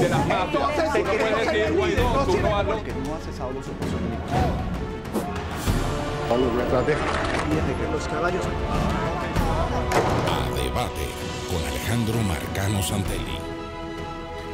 de las mafias. Tú no puedes decir, Guaidó, tú no hablas. Ah, porque no ha cesado los opuestos los caballos. A debate con Alejandro Marcano Santelli.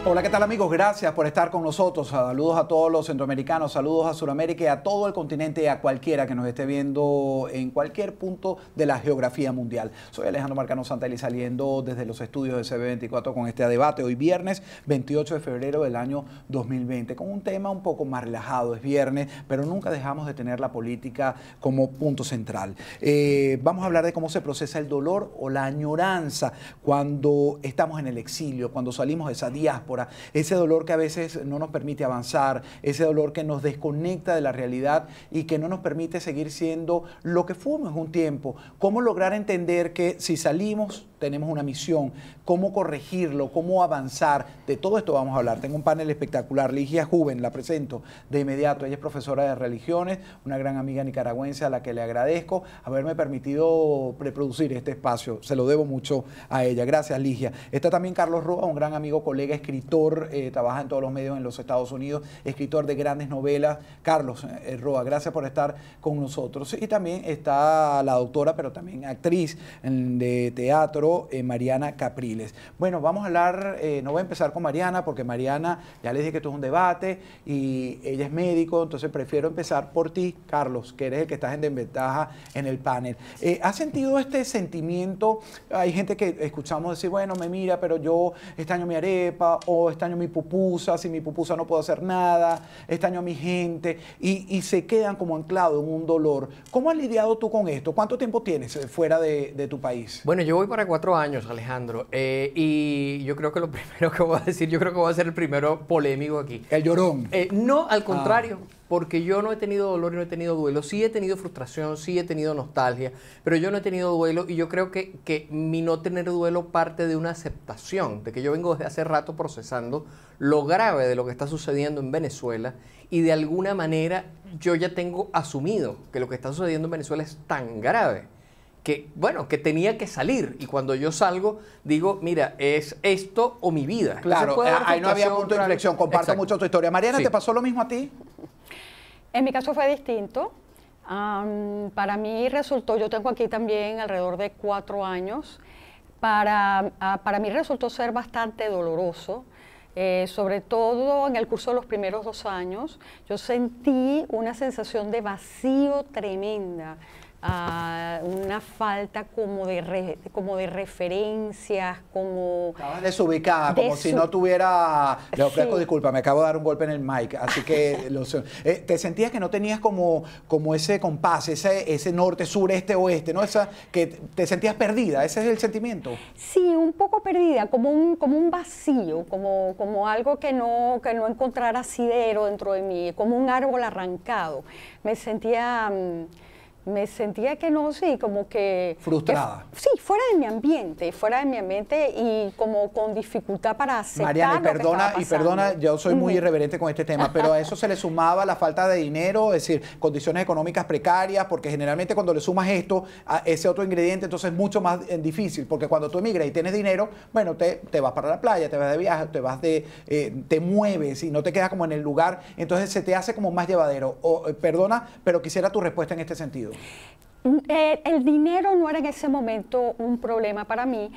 Hola, ¿qué tal amigos? Gracias por estar con nosotros. Saludos a todos los centroamericanos, saludos a Sudamérica y a todo el continente y a cualquiera que nos esté viendo en cualquier punto de la geografía mundial. Soy Alejandro Marcano Santelli saliendo desde los estudios de CB24 con este debate hoy viernes 28 de febrero del año 2020 con un tema un poco más relajado. Es viernes, pero nunca dejamos de tener la política como punto central. Eh, vamos a hablar de cómo se procesa el dolor o la añoranza cuando estamos en el exilio, cuando salimos de esa diáspora ese dolor que a veces no nos permite avanzar, ese dolor que nos desconecta de la realidad y que no nos permite seguir siendo lo que fuimos un tiempo. ¿Cómo lograr entender que si salimos tenemos una misión, cómo corregirlo, cómo avanzar. De todo esto vamos a hablar. Tengo un panel espectacular. Ligia Juven, la presento de inmediato. Ella es profesora de religiones, una gran amiga nicaragüense a la que le agradezco haberme permitido preproducir este espacio. Se lo debo mucho a ella. Gracias, Ligia. Está también Carlos Roa, un gran amigo, colega, escritor, eh, trabaja en todos los medios en los Estados Unidos, escritor de grandes novelas. Carlos eh, eh, Roa, gracias por estar con nosotros. Y también está la doctora, pero también actriz de teatro eh, Mariana Capriles. Bueno, vamos a hablar, eh, no voy a empezar con Mariana, porque Mariana, ya les dije que esto es un debate y ella es médico, entonces prefiero empezar por ti, Carlos, que eres el que está en desventaja en el panel. Eh, ¿Has sentido este sentimiento? Hay gente que escuchamos decir, bueno, me mira, pero yo estaño mi arepa, o estaño mi pupusa, si mi pupusa no puedo hacer nada, estaño a mi gente, y, se quedan como anclados en un dolor. ¿Cómo has lidiado tú con esto? ¿Cuánto tiempo tienes fuera de, tu país? Bueno, yo voy para cuatro años, Alejandro. Eh, y yo creo que lo primero que voy a decir, yo creo que voy a ser el primero polémico aquí. El llorón. Eh, no, al ah. contrario, porque yo no he tenido dolor y no he tenido duelo. Sí he tenido frustración, sí he tenido nostalgia, pero yo no he tenido duelo y yo creo que, que mi no tener duelo parte de una aceptación, de que yo vengo desde hace rato procesando lo grave de lo que está sucediendo en Venezuela y de alguna manera yo ya tengo asumido que lo que está sucediendo en Venezuela es tan grave que, bueno, que tenía que salir. Y cuando yo salgo, digo, mira, es esto o mi vida. Claro, eh, ahí no había punto de inflexión. Comparto mucho tu historia. Mariana, ¿te pasó lo mismo a ti? En mi caso fue distinto. para mí resultó, yo tengo aquí también alrededor de cuatro años, para, ah, para mí resultó ser bastante doloroso. Eh, sobre todo en el curso de los primeros dos años, yo sentí una sensación de vacío tremenda a una falta como de, como de referencias, como... Estabas desubicada, como si no tuviera... Le ofrezco disculpa, me acabo de dar un golpe en el mic, así que... lo, eh, ¿Te sentías que no tenías como, como ese compás, ese, ese norte, sur, este, oeste, ¿no? Esa, que te sentías perdida, ese es el sentimiento. Sí, un poco perdida, como un, como un vacío, como, como algo que no, que no encontrara asidero dentro de mí, como un árbol arrancado. Me sentía... Mm, me sentía que no, sí, como que... Frustrada. sí, fuera de mi ambiente, fuera de mi ambiente y como con dificultad para aceptar Mariana, y perdona, y perdona, yo soy muy irreverente con este tema, pero a eso se le sumaba la falta de dinero, es decir, condiciones económicas precarias, porque generalmente cuando le sumas esto a ese otro ingrediente, entonces es mucho más eh, difícil, porque cuando tú emigras y tienes dinero, bueno, te, te vas para la playa, te vas de viaje, te vas de... Eh, te mueves y no te quedas como en el lugar, entonces se te hace como más llevadero. O, eh, perdona, pero quisiera tu respuesta en este sentido. Mm, eh, el dinero no era en ese momento un problema para mí,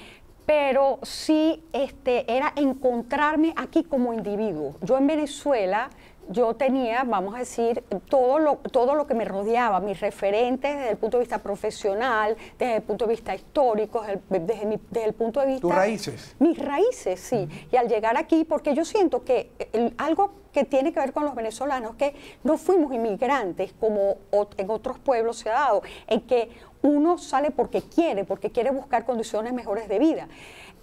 pero sí este, era encontrarme aquí como individuo. Yo en Venezuela, yo tenía, vamos a decir, todo lo, todo lo que me rodeaba, mis referentes desde el punto de vista profesional, desde el punto de vista histórico, desde, el, punto de vista... ¿Tus raíces? Mis raíces, sí. Y al llegar aquí, porque yo siento que algo que tiene que ver con los venezolanos, que no fuimos inmigrantes como en otros pueblos se ha dado, en que uno sale porque quiere, porque quiere buscar condiciones mejores de vida.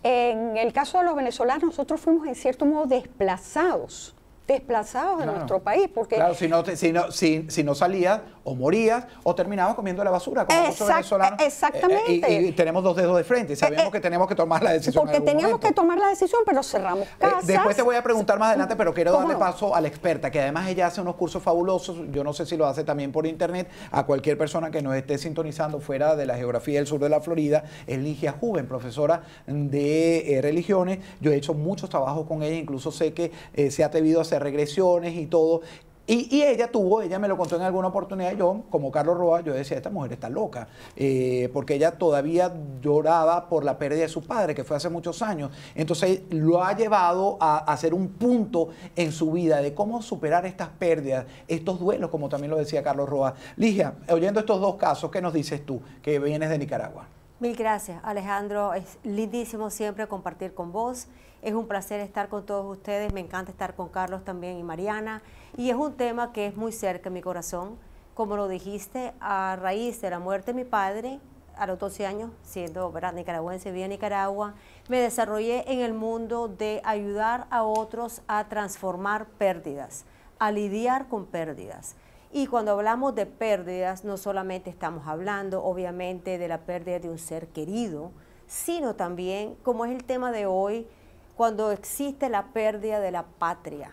En el caso de los venezolanos, nosotros fuimos en cierto modo desplazados desplazados de nuestro país. Porque claro, si no, si, no, salías o morías o terminabas comiendo la basura como eh, eh, Exactamente. y, tenemos dos dedos de frente y sabemos eh, que tenemos que tomar la decisión. Porque teníamos que tomar la decisión, pero cerramos casas. después te voy a preguntar más adelante, pero quiero darle paso a la experta, que además ella hace unos cursos fabulosos, yo no sé si lo hace también por internet, a cualquier persona que nos esté sintonizando fuera de la geografía del sur de la Florida, es Ligia Juven, profesora de religiones. Yo he hecho muchos trabajos con ella, incluso sé que se ha atrevido a hacer regresiones y todo. Y, ella tuvo, ella me lo contó en alguna oportunidad, yo, como Carlos Roa, yo decía, esta mujer está loca, eh, porque ella todavía lloraba por la pérdida de su padre, que fue hace muchos años. Entonces lo ha llevado a, hacer un punto en su vida de cómo superar estas pérdidas, estos duelos, como también lo decía Carlos Roa. Ligia, oyendo estos dos casos, ¿qué nos dices tú, que vienes de Nicaragua? Mil gracias, Alejandro. Es lindísimo siempre compartir con vos. Es un placer estar con todos ustedes, me encanta estar con Carlos también y Mariana. Y es un tema que es muy cerca en mi corazón. Como lo dijiste, a raíz de la muerte de mi padre, a los 12 años, siendo nicaragüense, vivía en Nicaragua, me desarrollé en el mundo de ayudar a otros a transformar pérdidas, a lidiar con pérdidas. Y cuando hablamos de pérdidas, no solamente estamos hablando, obviamente, de la pérdida de un ser querido, sino también, como es el tema de hoy, cuando existe la pérdida de la patria,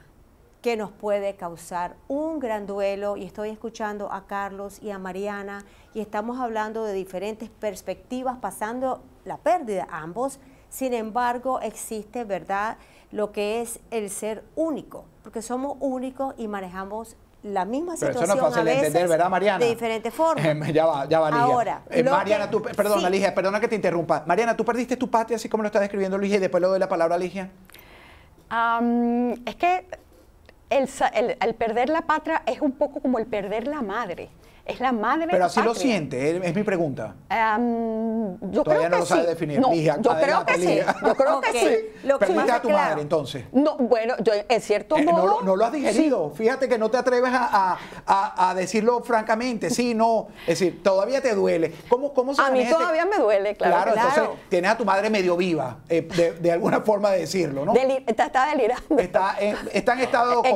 que nos puede causar un gran duelo. Y estoy escuchando a Carlos y a Mariana y estamos hablando de diferentes perspectivas, pasando la pérdida ambos. Sin embargo, existe, ¿verdad?, lo que es el ser único, porque somos únicos y manejamos la misma situación eso no es fácil a veces, de entender, ¿verdad, Mariana? De diferente forma. ya va, ya va, Ligia. Ahora, eh, Mariana, perdona, Ligia, perdona que te interrumpa. Mariana, ¿tú perdiste tu patria así como lo está describiendo Ligia y después le doy la palabra a Ligia? es que el, el, el, perder la patria es un poco como el perder la madre es la madre Pero así lo siente, es mi pregunta. Todavía no lo sabe definir. No, yo, creo que sí. yo creo que sí. Lo Permite a tu madre, entonces. No, bueno, yo en cierto eh, modo... No, lo has digerido. Fíjate que no te atreves a, a, decirlo francamente. Sí, no. Es decir, todavía te duele. ¿Cómo, cómo se A mí este todavía me duele, claro. Claro, entonces tienes a tu madre medio viva, eh, de, de, alguna forma de decirlo, ¿no? está, delirando. Está en, está en estado de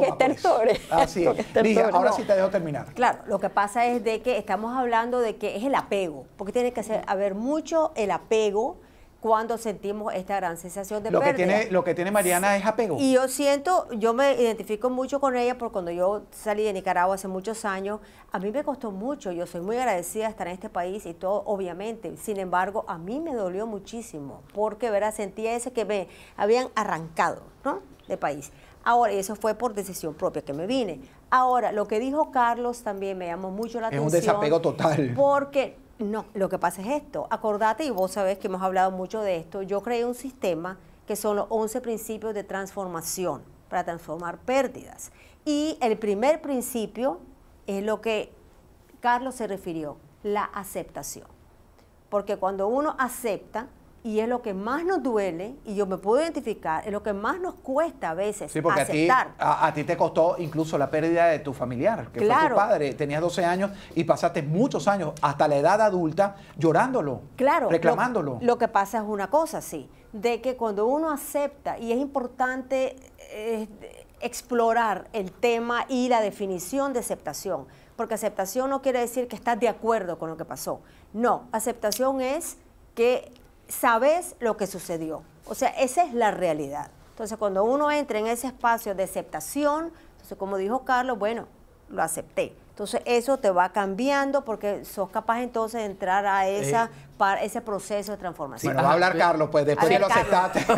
pues. Así es. Lija, ahora sí te dejo terminar. Claro, lo que pasa es de que estamos hablando de que es el apego, porque tiene que ser, haber mucho el apego cuando sentimos esta gran sensación de lo Que tiene, lo que tiene Mariana es apego. Y yo siento, yo me identifico mucho con ella porque cuando yo salí de Nicaragua hace muchos años, a mí me costó mucho, yo soy muy agradecida de estar en este país y todo, obviamente. Sin embargo, a mí me dolió muchísimo porque, Sentía ese que me habían arrancado, ¿no? De país. Ahora, y eso fue por decisión propia que me vine. Ahora, lo que dijo Carlos también me llamó mucho la atención. Es un desapego total. Porque, no, lo que pasa es esto. Acordate, y vos sabés que hemos hablado mucho de esto, yo creé un sistema que son los 11 principios de transformación para transformar pérdidas. Y el primer principio es lo que Carlos se refirió, la aceptación. Porque cuando uno acepta, y es lo que más nos duele, y yo me puedo identificar, es lo que más nos cuesta a veces sí, porque A ti, te costó incluso la pérdida de tu familiar, que fue tu padre. Tenías 12 años y pasaste muchos años, hasta la edad adulta, llorándolo, claro, reclamándolo. Lo, que pasa es una cosa, sí, de que cuando uno acepta, y es importante eh, explorar el tema y la definición de aceptación, porque aceptación no quiere decir que estás de acuerdo con lo que pasó. No, aceptación es que sabes lo que sucedió. O sea, esa es la realidad. Entonces, cuando uno entra en ese espacio de aceptación, entonces, como dijo Carlos, bueno, lo acepté. Entonces, eso te va cambiando porque sos capaz entonces de entrar a esa ese proceso de transformación. Bueno, va a hablar Carlos, pues después de los aceptaste.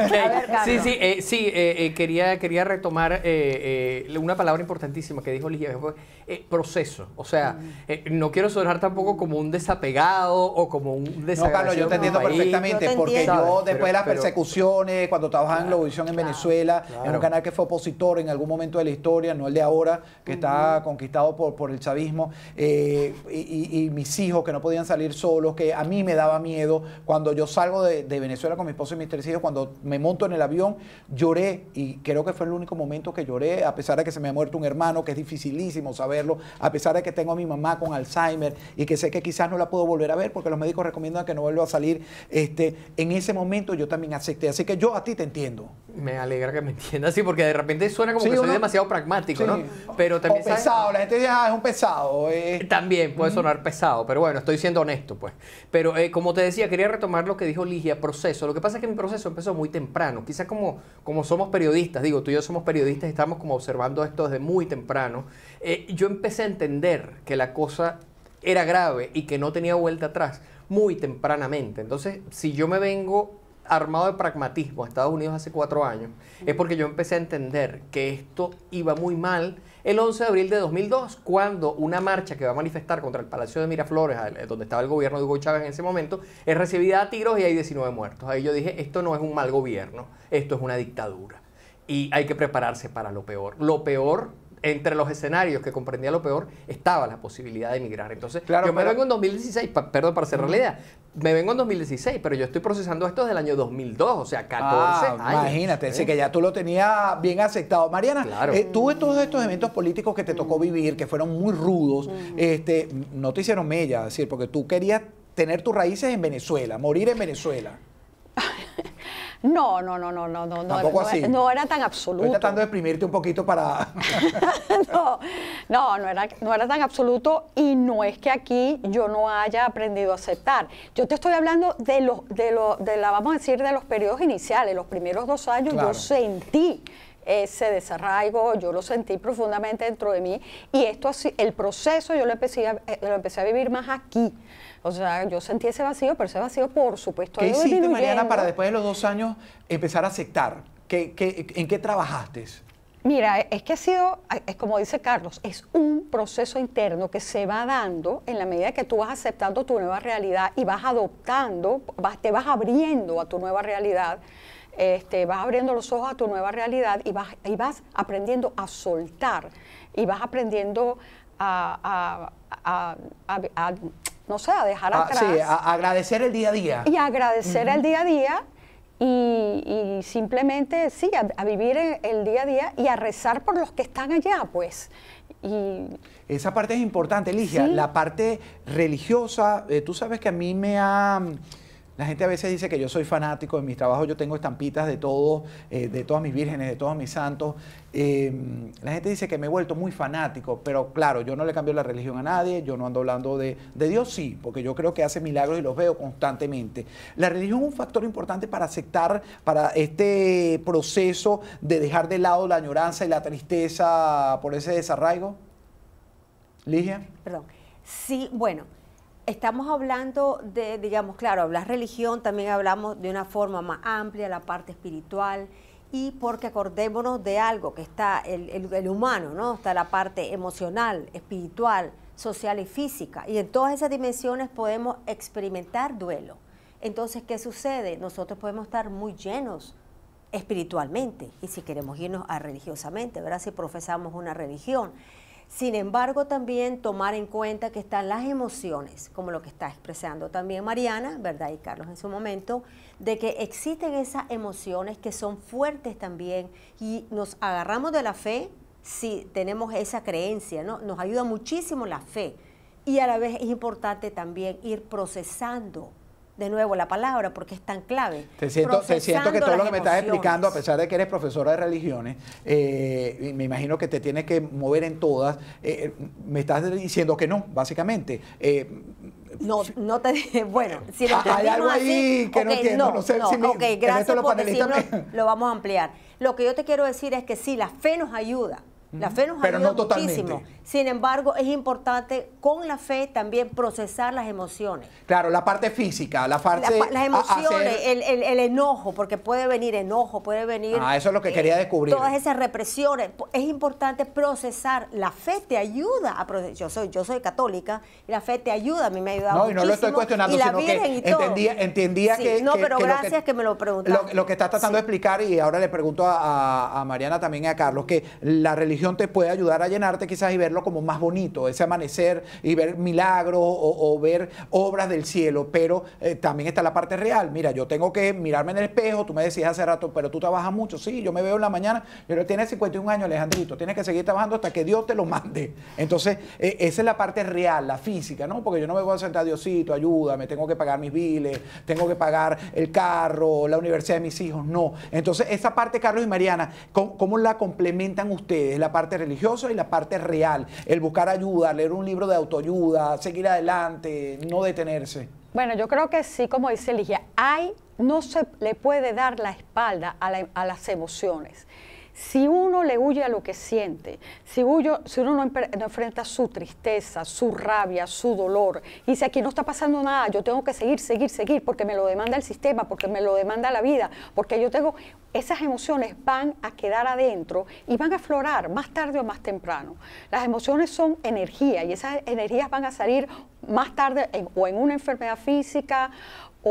Sí, sí, eh, sí, eh, eh, quería, quería retomar una palabra importantísima que dijo Ligia, fue proceso. O sea, no quiero sonar tampoco como un desapegado o como un desapegado. No, Carlos, yo te entiendo perfectamente, porque yo después de las persecuciones, cuando trabajaba en la televisión en Venezuela, en un canal que fue opositor en algún momento de la historia, no el de ahora, que está conquistado por, por el chavismo, y, mis hijos que no podían salir solos, que a mí me daba miedo. Cuando yo salgo de, de, Venezuela con mi esposo y mis tres hijos, cuando me monto en el avión, lloré y creo que fue el único momento que lloré, a pesar de que se me ha muerto un hermano, que es dificilísimo saberlo, a pesar de que tengo a mi mamá con Alzheimer y que sé que quizás no la puedo volver a ver porque los médicos recomiendan que no vuelva a salir. Este, en ese momento yo también acepté. Así que yo a ti te entiendo. Me alegra que me entiendas, así porque de repente suena como que soy demasiado pragmático, ¿no? Pero también. O pesado, la gente dice, ah, es un pesado. Eh. También puede sonar pesado, pero bueno, estoy siendo honesto, pues. Pero eh, como te decía, quería retomar lo que dijo Ligia, proceso. Lo que pasa es que mi proceso empezó muy temprano. Quizás como, como somos periodistas, digo, tú y yo somos periodistas y estamos como observando esto desde muy temprano. Eh, yo empecé a entender que la cosa era grave y que no tenía vuelta atrás muy tempranamente. Entonces, si yo me vengo armado de pragmatismo a Estados Unidos hace cuatro años, es porque yo empecé a entender que esto iba muy mal el 11 de abril de 2002, cuando una marcha que va a manifestar contra el Palacio de Miraflores, eh, donde estaba el gobierno de Hugo Chávez en ese momento, es recibida a tiros y hay 19 muertos. Ahí yo dije, esto no es un mal gobierno, esto es una dictadura. Y hay que prepararse para lo peor. Lo peor entre los escenarios que comprendía lo peor, estaba la posibilidad de emigrar. Entonces, claro, yo me vengo en 2016, perdón, para cerrar la idea, me vengo en 2016, pero yo estoy procesando esto desde el año 2002, o sea, 14 ah, Imagínate, así que ya tú lo tenías bien aceptado. Mariana, claro. Eh, tú en todos estos eventos políticos que te tocó vivir, que fueron muy rudos, este, no te hicieron mella, decir, porque tú querías tener tus raíces en Venezuela, morir en Venezuela. No, no, no, no, no, no. no, No era tan absoluto. Estoy tratando de exprimirte un poquito para. no, no, no era, tan absoluto y no es que aquí yo no haya aprendido a aceptar. Yo te estoy hablando de los, de de la, vamos a decir, de los periodos iniciales, los primeros dos años yo sentí ese desarraigo, yo lo sentí profundamente dentro de mí y esto así, el proceso yo lo empecé eh, lo empecé a vivir más aquí. O sea, yo sentí ese vacío, pero ese vacío, por supuesto, ¿Qué hiciste, Mariana, para después de los dos años empezar a aceptar? ¿Qué, en qué trabajaste? Mira, es que ha sido, es como dice Carlos, es un proceso interno que se va dando en la medida que tú vas aceptando tu nueva realidad y vas adoptando, te vas abriendo a tu nueva realidad, este, vas abriendo los ojos a tu nueva realidad y vas, y vas aprendiendo a soltar y vas aprendiendo a no sé, a dejar ah, atrás. sí, a agradecer el día a día. Y agradecer el día a día y, simplemente, sí, a, vivir el, día a día y a rezar por los que están allá, pues. Y... Esa parte es importante, Ligia, la parte religiosa, eh, tú sabes que a mí me ha... La gente a veces dice que yo soy fanático, en mis trabajos yo tengo estampitas de todos, eh, de todas mis vírgenes, de todos mis santos. Em, la gente dice que me he vuelto muy fanático, pero claro, yo no le cambio la religión a nadie, yo no ando hablando de, de Dios, sí, porque yo creo que hace milagros y los veo constantemente. La religión es un factor importante para aceptar, para este proceso de dejar de lado la añoranza y la tristeza por ese desarraigo. Ligia. Perdón. Sí, bueno estamos hablando de, digamos, claro, hablar religión, también hablamos de una forma más amplia, la parte espiritual, y porque acordémonos de algo, que está el, el, humano, ¿no? Está la parte emocional, espiritual, social y física. Y en todas esas dimensiones podemos experimentar duelo. Entonces, ¿qué sucede? Nosotros podemos estar muy llenos espiritualmente y si queremos irnos a religiosamente, ¿verdad? Si profesamos una religión. Sin embargo, también tomar en cuenta que están las emociones, como lo que está expresando también Mariana, ¿verdad? Y Carlos en su momento, de que existen esas emociones que son fuertes también y nos agarramos de la fe si tenemos esa creencia, ¿no? Nos ayuda muchísimo la fe. Y a la vez es importante también ir procesando de nuevo la palabra porque es tan clave. Te siento, que todo lo que me estás explicando, a pesar de que eres profesora de religiones, eh, me imagino que te tienes que mover en todas, eh, eh, me estás diciendo que no, básicamente. no, no te dije, bueno, si lo ah, Hay algo ahí que no entiendo, no, sé si gracias lo vamos a ampliar. Lo que yo te quiero decir es que sí, la fe nos ayuda, la fe nos Pero ayuda muchísimo. Sin embargo, es importante con la fe también procesar las emociones. Claro, la parte física, la parte... las emociones, el, enojo, porque puede venir enojo, puede venir... Ah, eso es lo que eh, quería descubrir. Todas esas represiones. Es importante procesar. La fe te ayuda a procesar. Yo soy, yo soy católica y la fe te ayuda, a mí me ha ayudado No, muchísimo. y no lo estoy cuestionando, y la y todo. entendía, que... No, pero gracias que, me lo preguntaste. Lo, que estás tratando de explicar, y ahora le pregunto a, a Mariana también y a Carlos, que la religión te puede ayudar a llenarte quizás y verlo como más bonito, ese amanecer y ver milagros o, ver obras del cielo, pero eh, también está la parte real. Mira, yo tengo que mirarme en el espejo, tú me decías hace rato, pero tú trabajas mucho, sí, yo me veo en la mañana, pero tienes 51 años, Alejandrito, tienes que seguir trabajando hasta que Dios te lo mande. Entonces, e, esa es la parte real, la física, ¿no? Porque yo no me voy a sentar, Diosito, ayúdame, tengo que pagar mis biles, tengo que pagar el carro, la universidad de mis hijos, no. Entonces, esa parte, Carlos y Mariana, ¿cómo, la complementan ustedes? parte religiosa y la parte real, el buscar ayuda, leer un libro de autoayuda, seguir adelante, no detenerse. Bueno, yo creo que sí, como dice Ligia, hay, no se le puede dar la espalda a, a las emociones. Si uno le huye a lo que siente, si, huyo, si uno no, enfrenta su tristeza, su rabia, su dolor, y si aquí no está pasando nada, yo tengo que seguir, seguir, seguir, porque me lo demanda el sistema, porque me lo demanda la vida, porque yo tengo, esas emociones van a quedar adentro y van a aflorar más tarde o más temprano. Las emociones son energía y esas energías van a salir más tarde o en una enfermedad física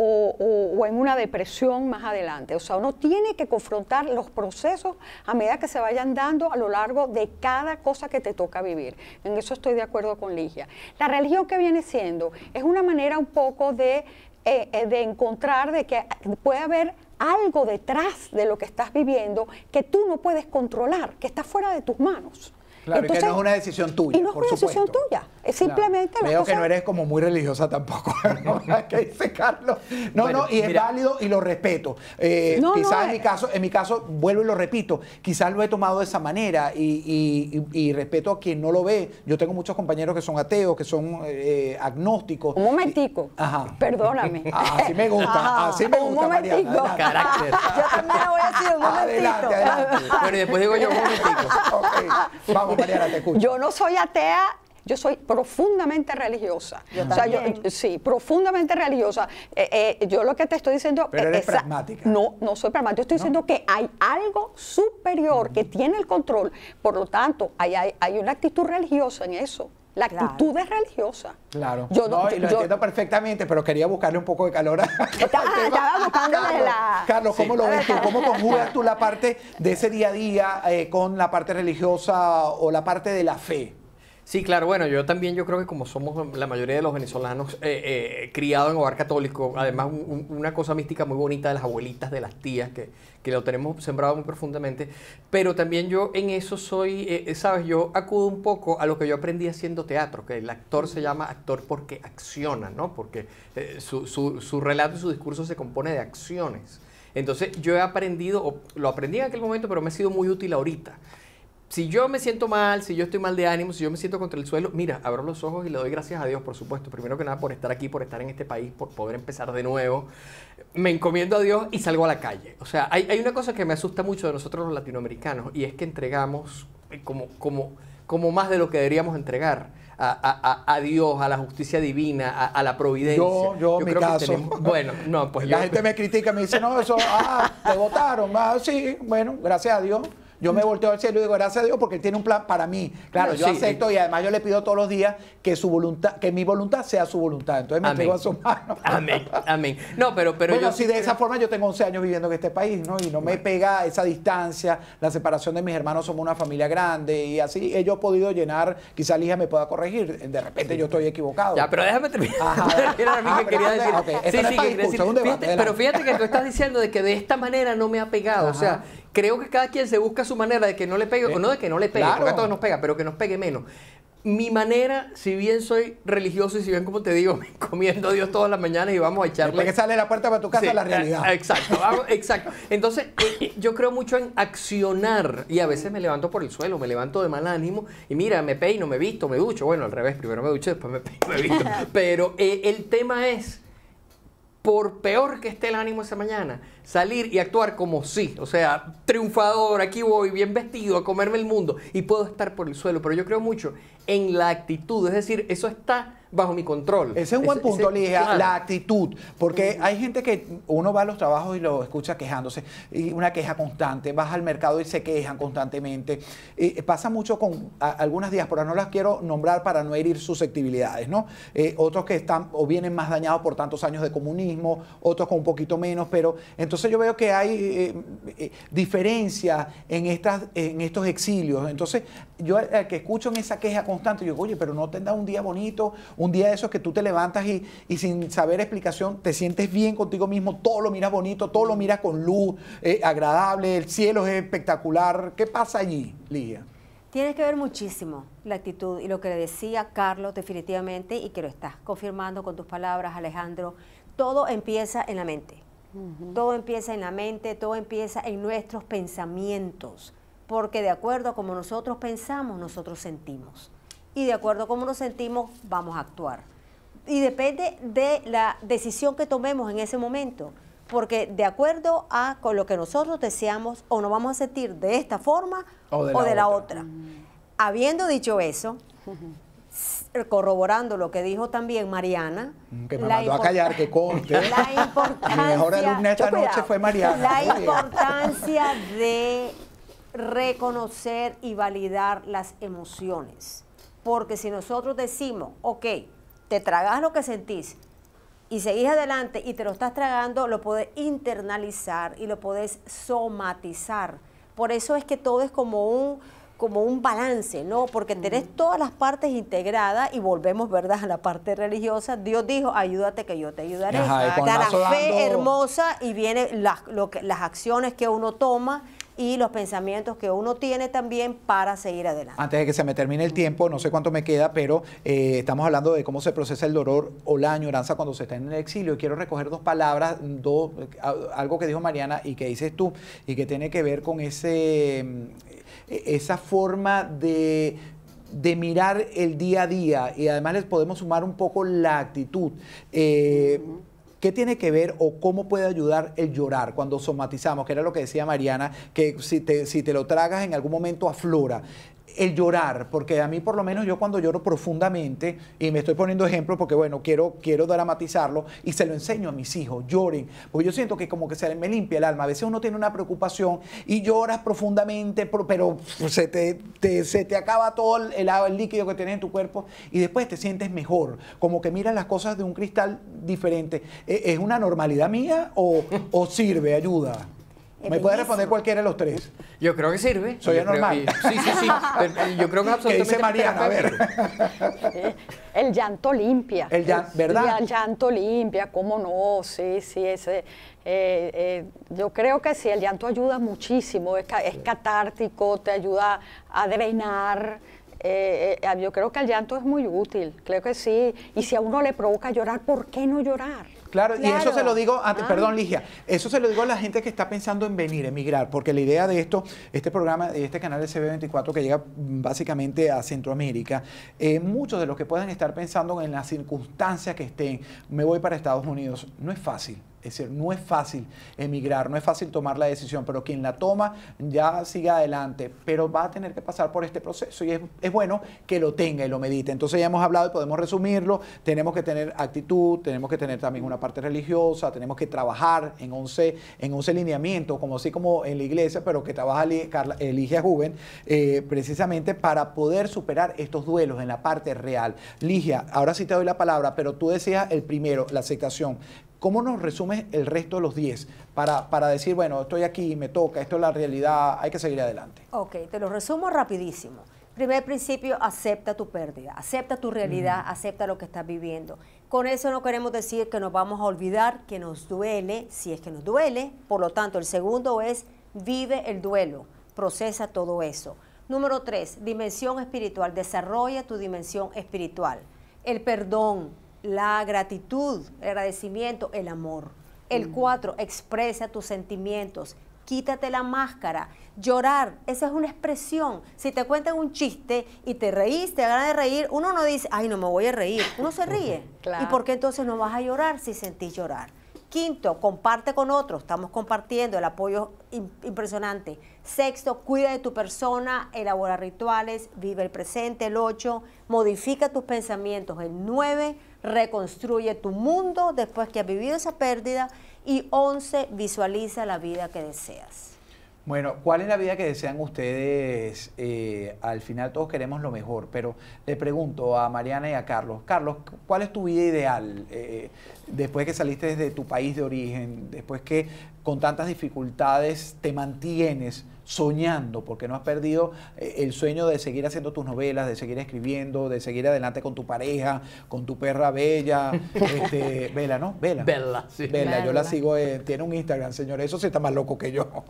o, en una depresión más adelante. O sea, uno tiene que confrontar los procesos a medida que se vayan dando a lo largo de cada cosa que te toca vivir. En eso estoy de acuerdo con Ligia. La religión que viene siendo es una manera un poco de, eh, eh, de encontrar de que puede haber algo detrás de lo que estás viviendo que tú no puedes controlar, que está fuera de tus manos. Claro, Entonces, que no es una decisión tuya. Y no es una decisión tuya. Es simplemente claro. la Veo que no eres como muy religiosa tampoco, ¿no? que dice Carlos. No, no, y es válido y lo respeto. Eh, quizás en mi eh. caso, en mi caso, vuelvo y lo repito, quizás lo he tomado de esa manera y, respeto a quien no lo ve. Yo tengo muchos compañeros que son ateos, que son eh, agnósticos. Un momentico. ajá. Perdóname. Ah, así me gusta, ah, así me gusta. Un momentico. Carácter. Yo también lo voy a decir un momentico. Adelante, adelante. Bueno, y después digo yo un momentico. ok, vamos. Yo no soy atea yo soy profundamente religiosa. o sea, yo, sí, profundamente religiosa. Eh, eh, yo lo que te estoy diciendo eh, es pragmática. No, no soy pragmática. estoy diciendo que hay algo superior que mm. tiene el control. Por lo tanto, hay, hay, una actitud religiosa en eso. La actitud es religiosa. Claro. Yo no, lo entiendo perfectamente, pero quería buscarle un poco de calor. A, este estaba Carlos, la... Carlos, ¿cómo lo ves tú? ¿Cómo conjugas tú la parte de ese día a día eh, con la parte religiosa o la parte de la fe? Sí, claro, bueno, yo también yo creo que como somos la mayoría de los venezolanos eh, eh, criados en hogar católico, además una cosa mística muy bonita de las abuelitas, de las tías, que, lo tenemos sembrado muy profundamente, pero también yo en eso soy, eh, sabes, yo acudo un poco a lo que yo aprendí haciendo teatro, que el actor se llama actor porque acciona, ¿no? Porque su, su relato y su discurso se compone de acciones. Entonces yo he aprendido, o lo aprendí en aquel momento, pero me ha sido muy útil ahorita si yo me siento mal, si yo estoy mal de ánimo, si yo me siento contra el suelo, mira, abro los ojos y le doy gracias a Dios, por supuesto. Primero que nada, por estar aquí, por estar en este país, por poder empezar de nuevo. Me encomiendo a Dios y salgo a la calle. O sea, hay, una cosa que me asusta mucho de nosotros los latinoamericanos y es que entregamos eh, como, como, como más de lo que deberíamos entregar. A, Dios, a la justicia divina, a, la providencia. Yo, yo, mi creo caso. Que bueno, no, pues. La gente me critica, me dice, no, eso, ah, te votaron. Ah, sí, bueno, gracias a Dios. Yo me volteo al cielo y digo, gracias a Dios, porque Él tiene un plan para mí. Claro, yo acepto y además yo le pido todos los días que su voluntad, que mi voluntad sea su voluntad. Entonces me entrego a su mano. Amén, amén. No, pero, pero bueno, yo si de esa forma yo tengo 11 años viviendo en este país, ¿no? Y no me pega esa distancia, la separación de mis hermanos, somos una familia grande y así ellos he podido llenar, quizá hija me pueda corregir, de repente yo estoy equivocado. Ya, pero déjame terminar. Ajá, que quería decir. Sí, sí, pero fíjate que tú estás diciendo de que de esta manera no me ha pegado, o sea, Creo que cada quien se busca su manera de que no le pegue, o eh, no de que no le pegue, porque a todos nos pega, pero que nos pegue menos. Mi manera, si bien soy religioso y si bien, como te digo, me encomiendo a Dios todas las mañanas y vamos a echarle. Porque que sale la puerta para tu casa la realidad. Eh, exacto, vamos, exacto. Entonces, eh, yo creo mucho en accionar y a veces me levanto por el suelo, me levanto de mal ánimo y mira, me peino, me visto, me ducho. Bueno, al revés, primero me ducho, después me peino, me visto. Pero el tema es, por peor que esté el ánimo esa mañana, salir y actuar como sí, o sea, triunfador, aquí voy bien vestido a comerme el mundo y puedo estar por el suelo, pero yo creo mucho en la actitud, es decir, eso está bajo mi control. Ese es un buen punto, la actitud, porque hay gente que uno va a los trabajos y lo escucha quejándose, y una queja constante, vas al mercado y se quejan constantemente. pasa mucho con algunas diásporas, no las quiero nombrar para no herir susceptibilidades, ¿no? Eh, otros que están o vienen más dañados por tantos años de comunismo, otros con un poquito menos, pero entonces entonces yo veo que hay eh, eh, diferencia en, estas, en estos exilios. Entonces yo al que escucho en esa queja constante, yo digo, oye, pero no tendrás un día bonito, un día de esos que tú te levantas y, sin saber explicación te sientes bien contigo mismo, todo lo miras bonito, todo lo miras con luz, eh, agradable, el cielo es espectacular. ¿Qué pasa allí, Ligia? Tiene que ver muchísimo la actitud y lo que le decía Carlos definitivamente y que lo estás confirmando con tus palabras, Alejandro. Todo empieza en la mente. Todo empieza en la mente, todo empieza en nuestros pensamientos, porque de acuerdo a cómo nosotros pensamos, nosotros sentimos. Y de acuerdo a cómo nos sentimos, vamos a actuar. Y depende de la decisión que tomemos en ese momento, porque de acuerdo a con lo que nosotros deseamos, o nos vamos a sentir de esta forma o de la, otra. Habiendo dicho eso, eh, corroborando lo que dijo también Mariana. Mm, que me la mandó a callar, que corte. La importancia, mejor alumna esta noche fue Mariana. La importancia de reconocer y validar las emociones. Porque si nosotros decimos, ok, te tragas lo que sentís y seguís adelante y te lo estás tragando, lo puedes internalizar y lo podés somatizar. Por eso es que todo es como un como un balance, ¿no? Porque tenés todas las partes integradas y volvemos, ¿verdad?, a la parte religiosa. Dios dijo, ayúdate que yo te ayudaré. Ajá, la fe hermosa y vienen las, lo las acciones que uno toma y los pensamientos que uno tiene también para seguir adelante. Antes de que se me termine el tiempo, no sé cuánto me queda, pero eh, estamos hablando de cómo se procesa el dolor o la añoranza cuando se está en el exilio. Y quiero recoger dos palabras, dos, eh, algo que dijo Mariana y que dices tú, y que tiene que ver con ese, e, esa forma de mirar el día a día y además les podemos sumar un poco la actitud. Eh, ¿Qué tiene que ver o cómo puede ayudar el llorar cuando somatizamos? Que era lo que decía Mariana, que si te, si te lo tragas en algún momento aflora el llorar, porque a mí por lo menos yo cuando lloro profundamente, y me estoy poniendo ejemplo porque bueno, quiero, quiero dramatizarlo, y se lo enseño a mis hijos, lloren, porque yo siento que como que se me limpia el alma, a veces uno tiene una preocupación y lloras profundamente, pero, se, te, se te acaba todo el, el líquido que tienes en tu cuerpo y después te sientes mejor, como que miras las cosas de un cristal diferente. ¿E, ¿Es una normalidad mía o sirve, ayuda? Me puede responder cualquiera de los tres. Yo creo que sirve. Soy yo anormal. sí, sí, sí. Eh, yo creo que absolutamente. ¿Qué dice Mariana? A ver. El llanto limpia. El llanto, ¿verdad? El llanto limpia, cómo no. Sí, sí, ese. Eh, eh, yo creo que sí, el llanto ayuda muchísimo. Es, catártico, te ayuda a drenar. yo creo que el llanto es muy útil, creo que sí. Y si a uno le provoca llorar, ¿por qué no llorar? Claro, y eso se lo digo, ah. perdón Ligia, eso se lo digo a la gente que está pensando en venir, emigrar, porque la idea de esto, este programa, este canal de CB24 que llega básicamente a Centroamérica, eh, muchos de los que puedan estar pensando en las circunstancias que estén, me voy para Estados Unidos, no es fácil. Es decir, no es fácil emigrar, no es fácil tomar la decisión, pero quien la toma ya sigue adelante, pero va a tener que pasar por este proceso y es, bueno que lo tenga y lo medite. Entonces ya hemos hablado y podemos resumirlo, tenemos que tener actitud, tenemos que tener también una parte religiosa, tenemos que trabajar en 11, en 11 lineamientos, como así como en la iglesia, pero que trabaja Ligia Juven, eh, precisamente para poder superar estos duelos en la parte real. Ligia, ahora sí te doy la palabra, pero tú decías el primero, la aceptación. ¿Cómo nos resumes el resto de los 10 para, decir, bueno, estoy aquí, me toca, esto es la realidad, hay que seguir adelante? Ok, te lo resumo rapidísimo. Primer principio, acepta tu pérdida, acepta tu realidad, acepta lo que estás viviendo. Con eso no queremos decir que nos vamos a olvidar, que nos duele, si es que nos duele. Por lo tanto, el segundo es vive el duelo, procesa todo eso. Número tres, dimensión espiritual, desarrolla tu dimensión espiritual. El perdón, la gratitud, el agradecimiento, el amor. El mm. cuatro, expresa tus sentimientos, quítate la máscara, llorar, esa es una expresión. Si te cuentan un chiste y te reís, te ganas de reír, uno no dice, ay, no me voy a reír, uno se ríe. ¿Y por qué entonces no vas a llorar si sentís llorar? Quinto, comparte con otros, estamos compartiendo, el apoyo impresionante. Sexto, cuida de tu persona, elabora rituales, vive el presente. El ocho, modifica tus pensamientos. El nueve reconstruye tu mundo después que has vivido esa pérdida y 11, visualiza la vida que deseas. Bueno, ¿cuál es la vida que desean ustedes? Eh, al final todos queremos lo mejor, pero le pregunto a Mariana y a Carlos, Carlos, ¿cuál es tu vida ideal? Eh, después que saliste desde tu país de origen, después que con tantas dificultades te mantienes soñando, porque no has perdido eh, el sueño de seguir haciendo tus novelas, de seguir escribiendo, de seguir adelante con tu pareja, con tu perra Bella, este, Vela, ¿no? Vela Bella, sí. yo la sigo, eh, tiene un Instagram, señor. eso sí está más loco que yo.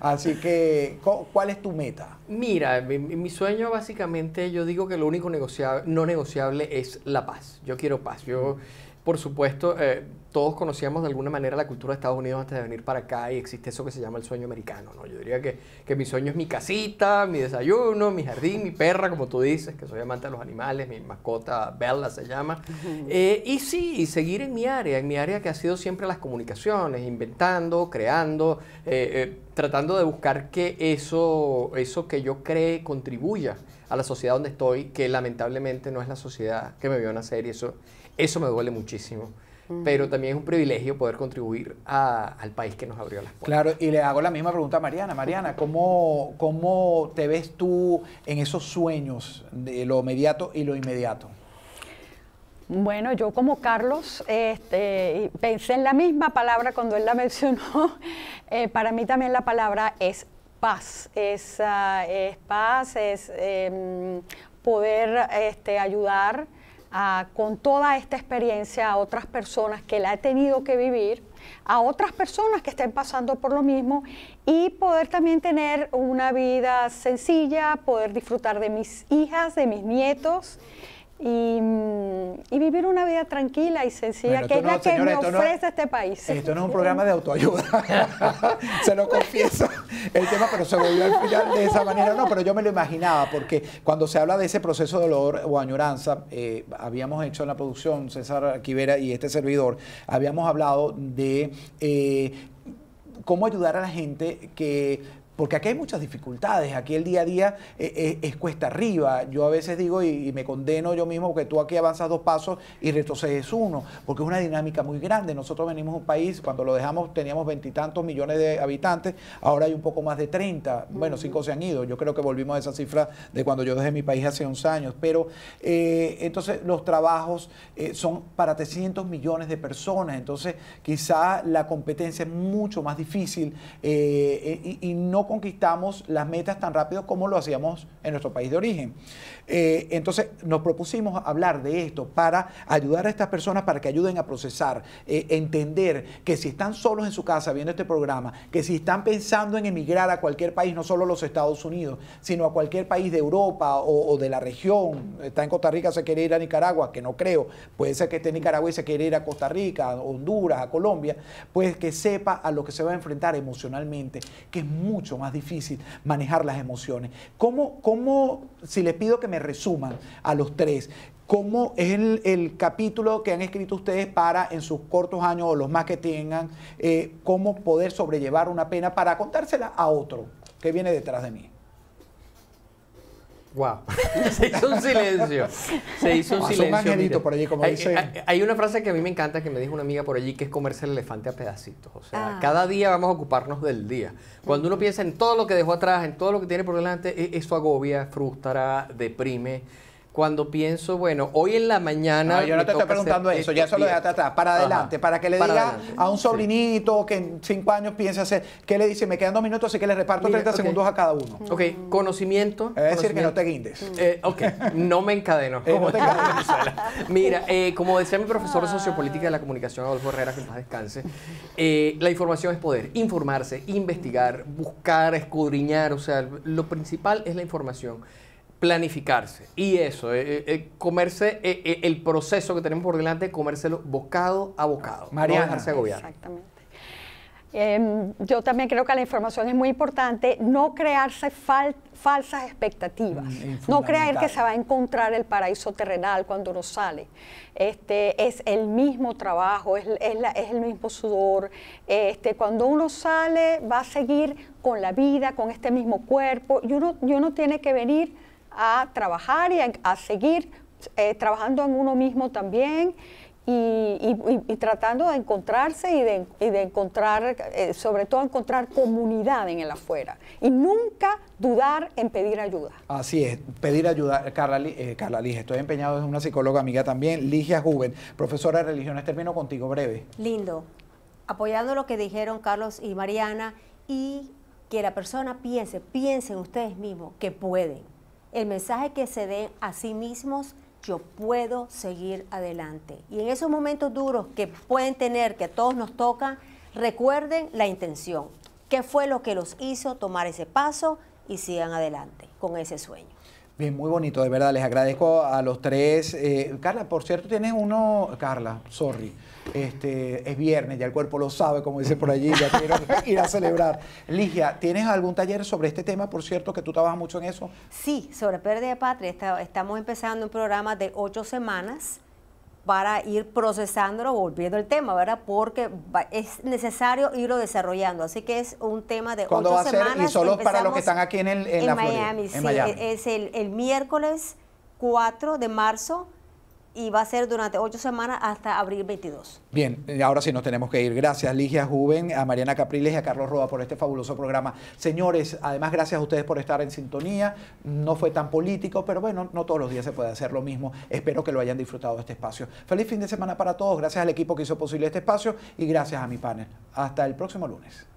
Así que, ¿cuál es tu meta? Mira, mi, sueño básicamente, yo digo que lo único negociable, no negociable es la paz. Yo quiero paz. Yo por supuesto, eh, todos conocíamos de alguna manera la cultura de Estados Unidos antes de venir para acá y existe eso que se llama el sueño americano, ¿no? Yo diría que, mi sueño es mi casita, mi desayuno, mi jardín, mi perra, como tú dices, que soy amante de los animales, mi mascota Bella se llama. Eh, y sí, seguir en mi área, en mi área que ha sido siempre las comunicaciones, inventando, creando, eh, tratando de buscar que eso, eso que yo cree contribuya a la sociedad donde estoy, que lamentablemente no es la sociedad que me vio nacer y eso eso me duele muchísimo. Pero también es un privilegio poder contribuir al país que nos abrió las puertas. Claro, y le hago la misma pregunta a Mariana. Mariana, ¿cómo, te ves tú en esos sueños de lo inmediato y lo inmediato? Bueno, yo como Carlos este, pensé en la misma palabra cuando él la mencionó. Eh, para mí también la palabra es paz, es, ah, paz, es em, poder este, ayudar con toda esta experiencia a otras personas que la he tenido que vivir, a otras personas que estén pasando por lo mismo y poder también tener una vida sencilla, poder disfrutar de mis hijas, de mis nietos. Mm, y, vivir una vida tranquila y sencilla, que es la que me ofrece este país. Esto no es un programa de autoayuda, se lo confieso. El tema, pero se volvió al final de esa manera, no, pero yo me lo imaginaba, porque cuando se habla de ese proceso de dolor o añoranza, eh, habíamos hecho en la producción, César Quivera y este servidor, habíamos hablado de eh, cómo ayudar a la gente que porque aquí hay muchas dificultades, aquí el día a día eh, eh, es, cuesta arriba. Yo a veces digo y, me condeno yo mismo que tú aquí avanzas dos pasos y retrocedes uno, porque es una dinámica muy grande. Nosotros venimos de un país, cuando lo dejamos teníamos veintitantos millones de habitantes, ahora hay un poco más de 30, bueno, cinco se han ido, yo creo que volvimos a esa cifra de cuando yo dejé mi país hace 11 años, pero eh, entonces los trabajos son para 300 millones de personas, entonces quizá la competencia es mucho más difícil y no conquistamos las metas tan rápido como lo hacíamos en nuestro país de origen. Eh, entonces nos propusimos hablar de esto para ayudar a estas personas para que ayuden a procesar, eh, entender que si están solos en su casa viendo este programa, que si están pensando en emigrar a cualquier país, no solo a los Estados Unidos, sino a cualquier país de Europa o, o de la región, está en Costa Rica, se quiere ir a Nicaragua, que no creo, puede ser que esté en Nicaragua y se quiere ir a Costa Rica, a Honduras, a Colombia, pues que sepa a lo que se va a enfrentar emocionalmente, que es mucho más difícil manejar las emociones. ¿Cómo, cómo si les pido que me resuman a los tres, ¿Cómo es el, capítulo que han escrito ustedes para, en sus cortos años o los más que tengan, eh, cómo poder sobrellevar una pena para contársela a otro que viene detrás de mí? Wow. se hizo un silencio. Se hizo un silencio. hay, una frase que a mí me encanta que me dijo una amiga por allí que es comerse el elefante a pedacitos. O sea, ah. cada día vamos a ocuparnos del día. Cuando uno piensa en todo lo que dejó atrás, en todo lo que tiene por delante, e, eso agobia, frustra, deprime cuando pienso, bueno, hoy en la mañana. No, yo no te estoy preguntando eso, ya eso este lo atrás. Para adelante, para que le diga a un sobrinito que en cinco años piense hacer, ¿qué le dice? Me quedan dos minutos, así que le reparto 30 segundos a cada uno. Mm. Ok, conocimiento. Es decir, que no te guindes. Eh, ok, no me encadeno. Eh, Mira, eh, como decía mi profesor de sociopolítica de la comunicación, Adolfo Herrera, que más descanse, la información es poder. Informarse, investigar, buscar, escudriñar, o sea, lo principal es la información planificarse. Y eso, eh, eh, eh, comerse el proceso que tenemos por delante, comérselo bocado a bocado. María, no dejarse Exactamente. Em, yo también creo que la información es muy importante, no crearse falsas expectativas, mm, no creer que se va a encontrar el paraíso terrenal cuando uno sale. Este, es el mismo trabajo, es, el mismo sudor. Este, cuando uno sale va a seguir con la vida, con este mismo cuerpo y uno, y uno tiene que venir a trabajar y a, seguir eh, trabajando en uno mismo también y, tratando de encontrarse y de, encontrar, eh, sobre todo encontrar comunidad en el afuera y nunca dudar en pedir ayuda. Así es, pedir ayuda. Carla, eh, Carla Ligia, estoy empeñado, es una psicóloga amiga también, Ligia Juven, profesora de religiones, termino contigo breve. Lindo, apoyando lo que dijeron Carlos y Mariana y que la persona piense, piensen ustedes mismos que pueden el mensaje que se den a sí mismos, yo puedo seguir adelante. Y en esos momentos duros que pueden tener, que a todos nos tocan, recuerden la intención. ¿Qué fue lo que los hizo tomar ese paso y sigan adelante con ese sueño? Bien, muy bonito, de verdad, les agradezco a los tres. Eh, Carla, por cierto, tienes uno, Carla, sorry, este, es viernes, ya el cuerpo lo sabe, como dice por allí, ya quiero ir a celebrar. Ligia, ¿tienes algún taller sobre este tema, por cierto, que tú trabajas mucho en eso? Sí, sobre pérdida de patria, estamos empezando un programa de ocho semanas para ir procesándolo, volviendo el tema, ¿verdad? Porque es necesario irlo desarrollando. Así que es un tema de ocho va a semanas. y solo para los que están aquí en, el, en, Miami, sí, Es el, el miércoles 4 de marzo y va a ser durante ocho semanas hasta abril 22. Bien, eh, ahora sí nos tenemos que ir. Gracias Ligia Juven, a Mariana Capriles y a Carlos Roa por este fabuloso programa. Señores, además gracias a ustedes por estar en sintonía. No fue tan político, pero bueno, no todos los días se puede hacer lo mismo. Espero que lo hayan disfrutado de este espacio. Feliz fin de semana para todos. Gracias al equipo que hizo posible este espacio y gracias a mi panel. Hasta el próximo lunes.